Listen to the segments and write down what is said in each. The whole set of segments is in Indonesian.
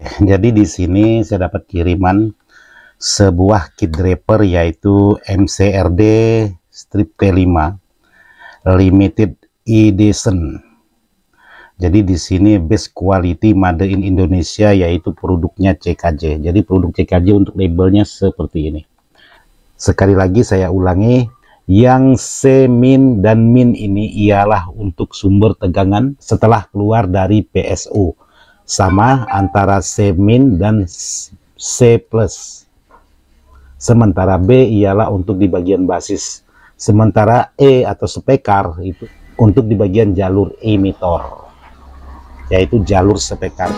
Jadi di sini saya dapat kiriman sebuah kit draper yaitu MCRD strip T5 limited edition. Jadi di sini best quality made in Indonesia yaitu produknya CKJ. Jadi produk CKJ untuk labelnya seperti ini. Sekali lagi saya ulangi, yang C min dan min ini ialah untuk sumber tegangan setelah keluar dari PSU sama antara C- min dan C+. plus, Sementara B ialah untuk di bagian basis. Sementara E atau spekar itu untuk di bagian jalur emitor, yaitu jalur spekar.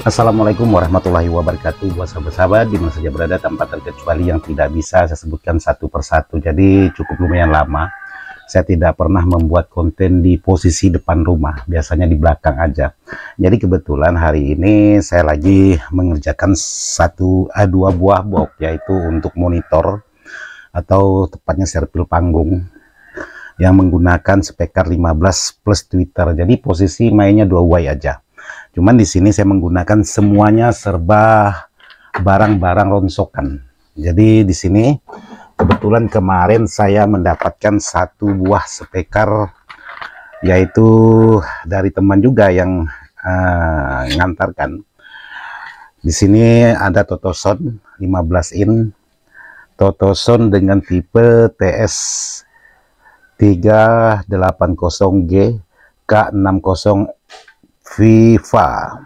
Assalamualaikum warahmatullahi wabarakatuh buat sahabat-sahabat di mana saja berada tempat terkecuali yang tidak bisa saya sebutkan satu persatu jadi cukup lumayan lama saya tidak pernah membuat konten di posisi depan rumah biasanya di belakang aja jadi kebetulan hari ini saya lagi mengerjakan satu eh, dua buah box yaitu untuk monitor atau tepatnya serpil panggung yang menggunakan speaker 15 plus Twitter jadi posisi mainnya dua way aja Cuman di sini saya menggunakan semuanya serba barang-barang ronsokan. Jadi di sini kebetulan kemarin saya mendapatkan satu buah speaker yaitu dari teman juga yang uh, ngantarkan. Di sini ada Totoson 15 in Totoson dengan tipe TS 380G K60 Viva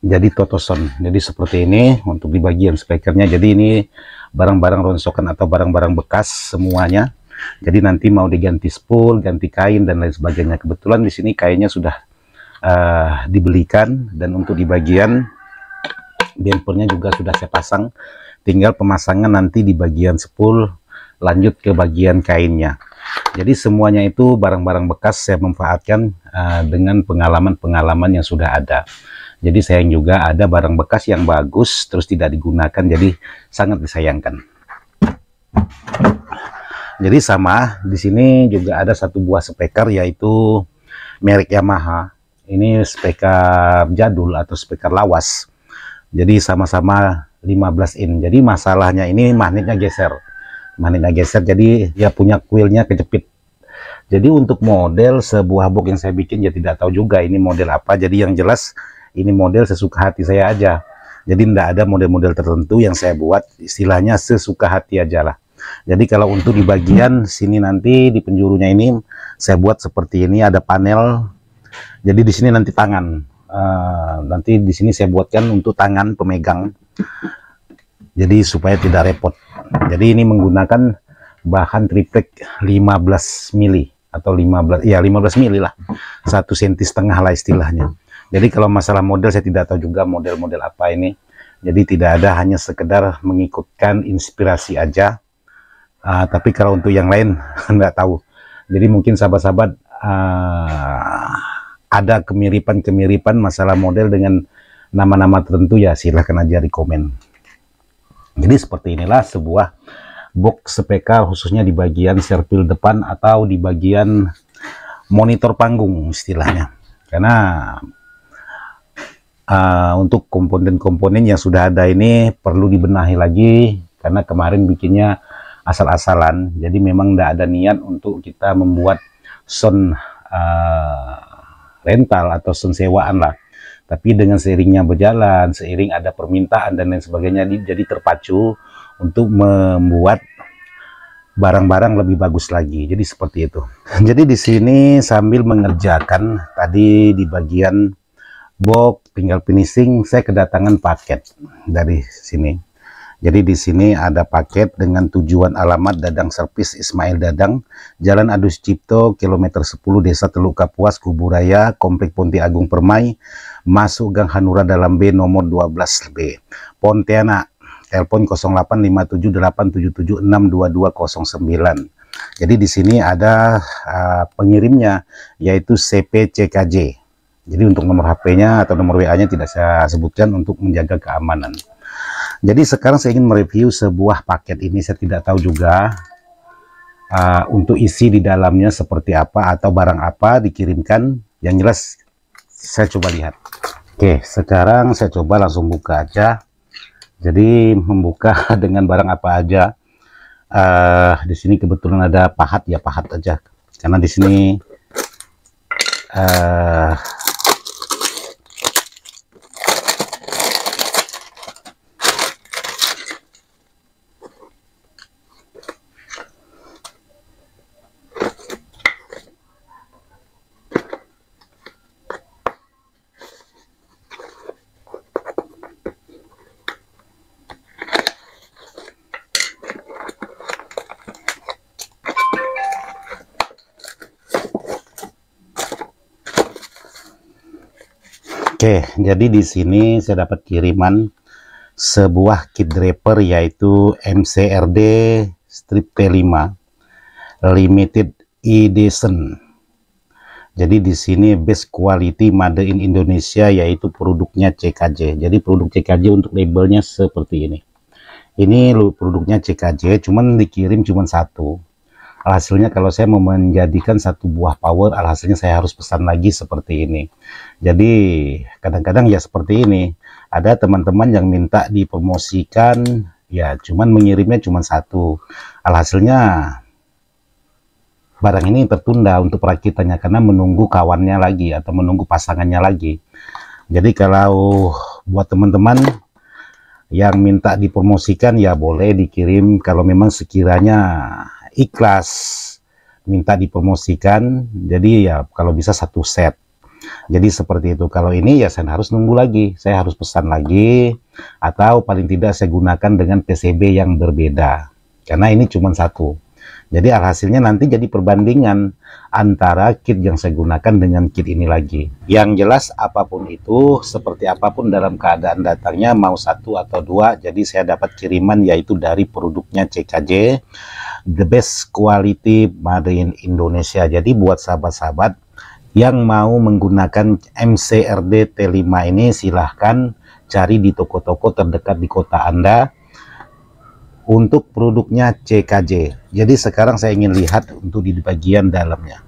jadi totoson jadi seperti ini untuk di bagian spekernya jadi ini barang-barang ronsokan atau barang-barang bekas semuanya jadi nanti mau diganti spool ganti kain dan lain sebagainya kebetulan di sini kainnya sudah uh, dibelikan dan untuk di bagian bempernya juga sudah saya pasang tinggal pemasangan nanti di bagian spool lanjut ke bagian kainnya jadi semuanya itu barang-barang bekas saya memanfaatkan uh, eh, dengan pengalaman-pengalaman yang sudah ada. Jadi saya juga ada barang bekas yang bagus terus tidak digunakan jadi sangat disayangkan. Jadi sama di sini juga ada satu buah speaker yaitu merek Yamaha. Ini speaker jadul atau speaker lawas. Jadi sama-sama 15 in. Jadi masalahnya ini magnetnya geser magnetnya geser jadi ya punya kuilnya kejepit jadi untuk model sebuah box yang saya bikin ya tidak tahu juga ini model apa jadi yang jelas ini model sesuka hati saya aja jadi tidak ada model-model tertentu yang saya buat istilahnya sesuka hati aja lah jadi kalau untuk di bagian sini nanti di penjurunya ini saya buat seperti ini ada panel jadi di sini nanti tangan uh, nanti di sini saya buatkan untuk tangan pemegang jadi supaya tidak repot jadi ini menggunakan bahan triplek 15 mili atau 15 ya 15 mili lah satu senti setengah lah istilahnya jadi kalau masalah model saya tidak tahu juga model-model apa ini jadi tidak ada hanya sekedar mengikutkan inspirasi aja uh, tapi kalau untuk yang lain nggak tahu jadi mungkin sahabat-sahabat uh, ada kemiripan-kemiripan masalah model dengan nama-nama tertentu ya silahkan aja di komen jadi seperti inilah sebuah box SPK khususnya di bagian serpil depan atau di bagian monitor panggung istilahnya. Karena uh, untuk komponen-komponen yang sudah ada ini perlu dibenahi lagi karena kemarin bikinnya asal-asalan. Jadi memang tidak ada niat untuk kita membuat sound uh, rental atau sound sewaan lah tapi dengan seiringnya berjalan, seiring ada permintaan dan lain sebagainya, jadi terpacu untuk membuat barang-barang lebih bagus lagi. Jadi seperti itu. Jadi di sini sambil mengerjakan tadi di bagian box tinggal finishing, saya kedatangan paket dari sini. Jadi di sini ada paket dengan tujuan alamat Dadang Servis Ismail Dadang, Jalan Adus Cipto, kilometer 10 Desa Teluk Kapuas, Kuburaya, Komplek Ponti Agung Permai, masuk Gang Hanura dalam B nomor 12B. Pontianak, telepon 085787762209. Jadi di sini ada uh, pengirimnya yaitu CPCKJ. Jadi untuk nomor HP-nya atau nomor WA-nya tidak saya sebutkan untuk menjaga keamanan. Jadi sekarang saya ingin mereview sebuah paket ini. Saya tidak tahu juga uh, untuk isi di dalamnya seperti apa atau barang apa dikirimkan. Yang jelas saya coba lihat. Oke, sekarang saya coba langsung buka aja. Jadi membuka dengan barang apa aja. Uh, di sini kebetulan ada pahat ya pahat aja. Karena di sini uh, Oke, jadi di sini saya dapat kiriman sebuah kit draper yaitu MCRD strip p 5 limited edition. Jadi di sini best quality made in Indonesia yaitu produknya CKJ. Jadi produk CKJ untuk labelnya seperti ini. Ini produknya CKJ, cuman dikirim cuman satu alhasilnya kalau saya mau menjadikan satu buah power alhasilnya saya harus pesan lagi seperti ini jadi kadang-kadang ya seperti ini ada teman-teman yang minta dipromosikan ya cuman mengirimnya cuma satu alhasilnya barang ini tertunda untuk perakitannya karena menunggu kawannya lagi atau menunggu pasangannya lagi jadi kalau buat teman-teman yang minta dipromosikan ya boleh dikirim kalau memang sekiranya ikhlas minta dipromosikan jadi ya kalau bisa satu set jadi seperti itu kalau ini ya saya harus nunggu lagi saya harus pesan lagi atau paling tidak saya gunakan dengan PCB yang berbeda karena ini cuma satu jadi hasilnya nanti jadi perbandingan antara kit yang saya gunakan dengan kit ini lagi yang jelas apapun itu seperti apapun dalam keadaan datangnya mau satu atau dua jadi saya dapat kiriman yaitu dari produknya CKJ the best quality made in Indonesia. Jadi buat sahabat-sahabat yang mau menggunakan MCRD T5 ini silahkan cari di toko-toko terdekat di kota Anda untuk produknya CKJ. Jadi sekarang saya ingin lihat untuk di bagian dalamnya.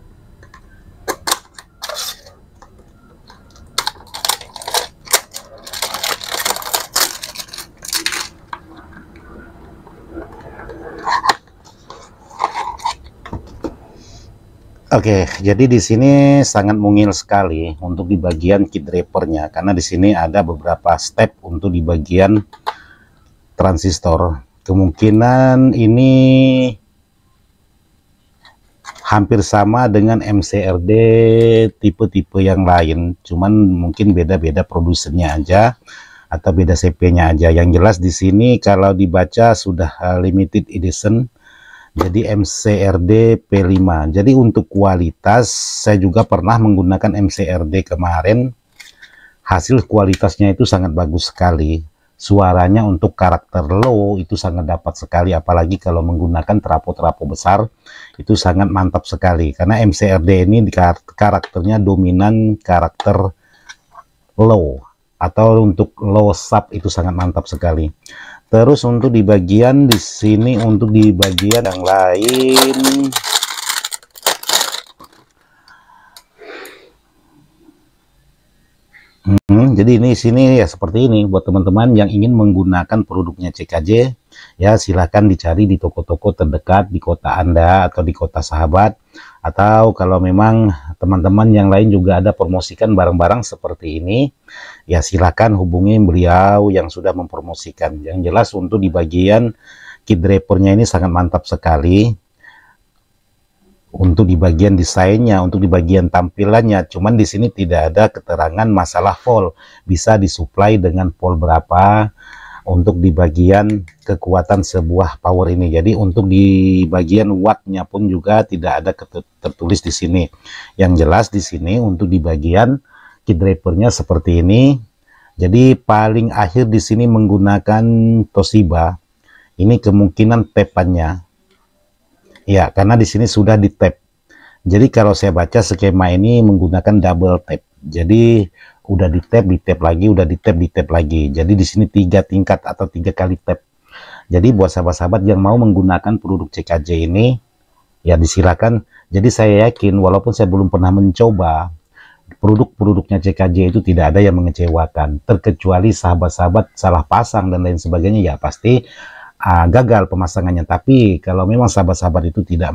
Oke, jadi di sini sangat mungil sekali untuk di bagian kit drapernya karena di sini ada beberapa step untuk di bagian transistor. Kemungkinan ini hampir sama dengan MCRD tipe-tipe yang lain, cuman mungkin beda-beda produsennya aja atau beda CP-nya aja. Yang jelas di sini kalau dibaca sudah eh, limited edition jadi MCRD P5 jadi untuk kualitas saya juga pernah menggunakan MCRD kemarin hasil kualitasnya itu sangat bagus sekali suaranya untuk karakter low itu sangat dapat sekali apalagi kalau menggunakan trapo-trapo besar itu sangat mantap sekali karena MCRD ini karakternya dominan karakter low atau untuk low sub itu sangat mantap sekali terus untuk di bagian di sini untuk di bagian yang lain Hmm, jadi ini sini ya seperti ini buat teman-teman yang ingin menggunakan produknya CKJ ya silahkan dicari di toko-toko terdekat di kota Anda atau di kota sahabat atau kalau memang teman-teman yang lain juga ada promosikan barang-barang seperti ini ya silakan hubungi beliau yang sudah mempromosikan yang jelas untuk di bagian kit drapernya ini sangat mantap sekali untuk di bagian desainnya untuk di bagian tampilannya cuman di sini tidak ada keterangan masalah vol bisa disuplai dengan vol berapa untuk di bagian kekuatan sebuah power ini. Jadi untuk di bagian wattnya pun juga tidak ada tertulis di sini. Yang jelas di sini untuk di bagian key drivernya seperti ini. Jadi paling akhir di sini menggunakan Toshiba. Ini kemungkinan tepannya. Ya, karena di sini sudah di tap. Jadi kalau saya baca skema ini menggunakan double tap jadi udah di tap di tap lagi udah di tap di tap lagi jadi di sini tiga tingkat atau tiga kali tap jadi buat sahabat-sahabat yang mau menggunakan produk CKJ ini ya disilakan jadi saya yakin walaupun saya belum pernah mencoba produk-produknya CKJ itu tidak ada yang mengecewakan terkecuali sahabat-sahabat salah pasang dan lain sebagainya ya pasti uh, gagal pemasangannya tapi kalau memang sahabat-sahabat itu tidak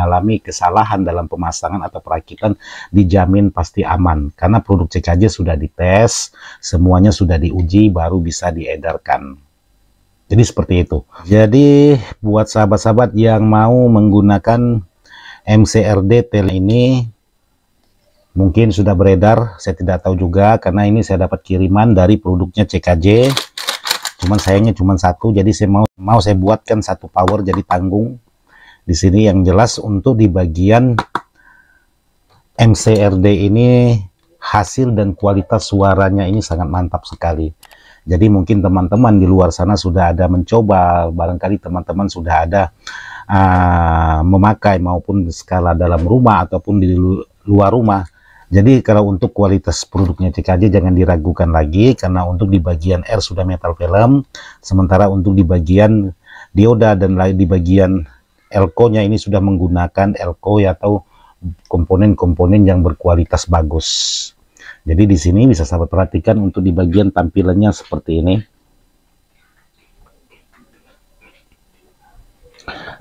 mengalami kesalahan dalam pemasangan atau perakitan dijamin pasti aman karena produk CKJ sudah dites, semuanya sudah diuji baru bisa diedarkan. Jadi seperti itu. Jadi buat sahabat-sahabat yang mau menggunakan MCRD tel ini mungkin sudah beredar, saya tidak tahu juga karena ini saya dapat kiriman dari produknya CKJ. Cuman sayangnya cuman satu, jadi saya mau mau saya buatkan satu power jadi tanggung di sini yang jelas untuk di bagian MCRD ini hasil dan kualitas suaranya ini sangat mantap sekali. Jadi mungkin teman-teman di luar sana sudah ada mencoba, barangkali teman-teman sudah ada uh, memakai maupun skala dalam rumah ataupun di luar rumah. Jadi kalau untuk kualitas produknya CKJ jangan diragukan lagi karena untuk di bagian R sudah metal film, sementara untuk di bagian dioda dan lain di bagian elko-nya ini sudah menggunakan elko ya, atau komponen-komponen yang berkualitas bagus. Jadi di sini bisa sahabat perhatikan untuk di bagian tampilannya seperti ini.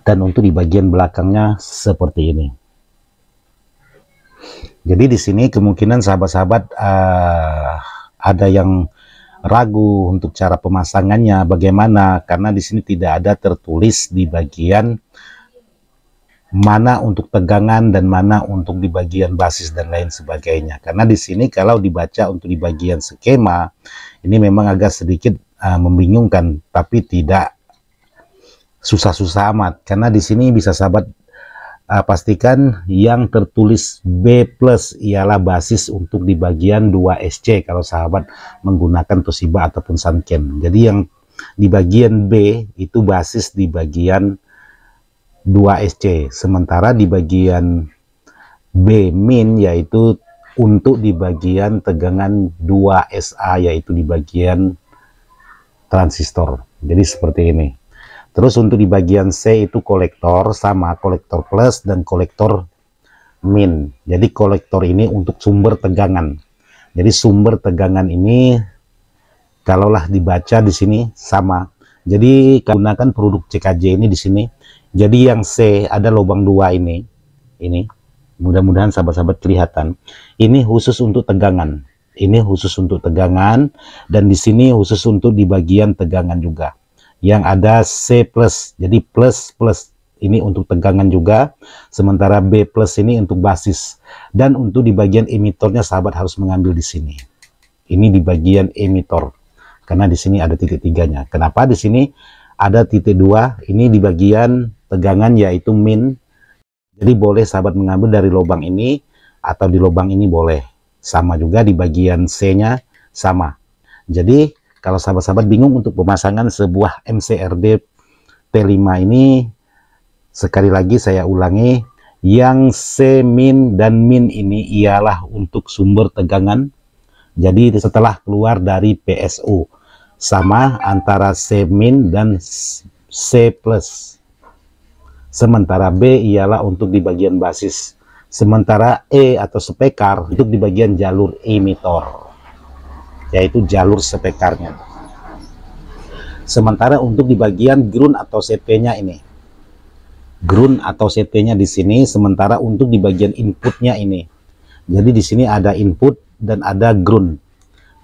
Dan untuk di bagian belakangnya seperti ini. Jadi di sini kemungkinan sahabat-sahabat uh, ada yang ragu untuk cara pemasangannya bagaimana karena di sini tidak ada tertulis di bagian mana untuk tegangan dan mana untuk di bagian basis dan lain sebagainya. Karena di sini kalau dibaca untuk di bagian skema ini memang agak sedikit uh, membingungkan tapi tidak susah-susah amat karena di sini bisa sahabat uh, pastikan yang tertulis B+ plus ialah basis untuk di bagian 2SC kalau sahabat menggunakan Toshiba ataupun Sanken. Jadi yang di bagian B itu basis di bagian 2SC sementara di bagian B min yaitu untuk di bagian tegangan 2SA yaitu di bagian transistor jadi seperti ini terus untuk di bagian C itu kolektor sama kolektor plus dan kolektor min jadi kolektor ini untuk sumber tegangan jadi sumber tegangan ini kalaulah dibaca di sini sama jadi gunakan produk CKJ ini di sini. Jadi yang C ada lubang dua ini, ini mudah-mudahan sahabat-sahabat kelihatan. Ini khusus untuk tegangan. Ini khusus untuk tegangan dan di sini khusus untuk di bagian tegangan juga. Yang ada C plus, jadi plus plus ini untuk tegangan juga, sementara B plus ini untuk basis. Dan untuk di bagian emitornya sahabat harus mengambil di sini. Ini di bagian emitor karena di sini ada titik tiganya. Kenapa di sini ada titik dua? Ini di bagian tegangan yaitu min. Jadi boleh sahabat mengambil dari lubang ini atau di lubang ini boleh. Sama juga di bagian C-nya sama. Jadi kalau sahabat-sahabat bingung untuk pemasangan sebuah MCRD t 5 ini, sekali lagi saya ulangi, yang C min dan min ini ialah untuk sumber tegangan. Jadi setelah keluar dari PSU sama antara C- min dan C+. plus, Sementara B ialah untuk di bagian basis. Sementara E atau spekar untuk di bagian jalur emitor, yaitu jalur spekarnya. Sementara untuk di bagian ground atau CT-nya ini, ground atau CT-nya di sini, sementara untuk di bagian inputnya ini. Jadi di sini ada input dan ada ground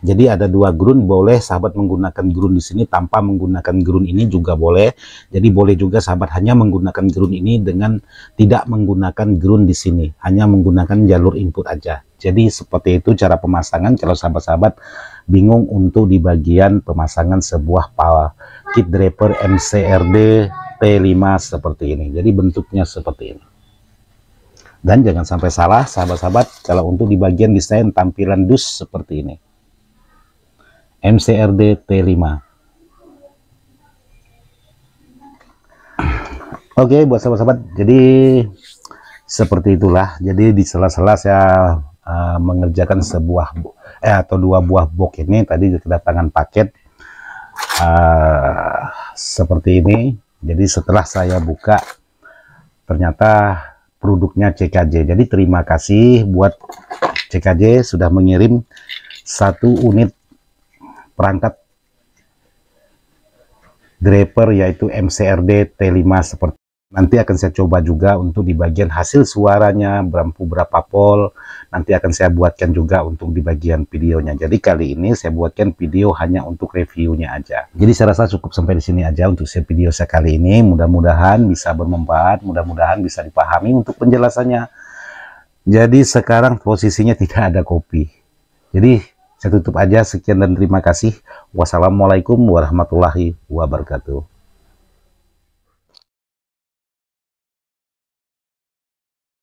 jadi ada dua ground boleh sahabat menggunakan ground di sini tanpa menggunakan ground ini juga boleh. Jadi boleh juga sahabat hanya menggunakan ground ini dengan tidak menggunakan ground di sini, hanya menggunakan jalur input aja. Jadi seperti itu cara pemasangan kalau sahabat-sahabat bingung untuk di bagian pemasangan sebuah power kit draper MCRD T5 seperti ini. Jadi bentuknya seperti ini dan jangan sampai salah sahabat-sahabat kalau untuk di bagian desain tampilan dus seperti ini MCRD T5 Oke okay, buat sahabat-sahabat jadi seperti itulah jadi di sela-sela saya uh, mengerjakan sebuah eh, atau dua buah box ini tadi kedatangan paket uh, seperti ini jadi setelah saya buka ternyata produknya CKJ jadi terima kasih buat CKJ sudah mengirim satu unit perangkat draper yaitu MCRD T5 seperti nanti akan saya coba juga untuk di bagian hasil suaranya berampu berapa pol nanti akan saya buatkan juga untuk di bagian videonya jadi kali ini saya buatkan video hanya untuk reviewnya aja jadi saya rasa cukup sampai di sini aja untuk saya video saya kali ini mudah-mudahan bisa bermanfaat mudah-mudahan bisa dipahami untuk penjelasannya jadi sekarang posisinya tidak ada kopi jadi saya tutup aja. Sekian dan terima kasih. Wassalamualaikum warahmatullahi wabarakatuh.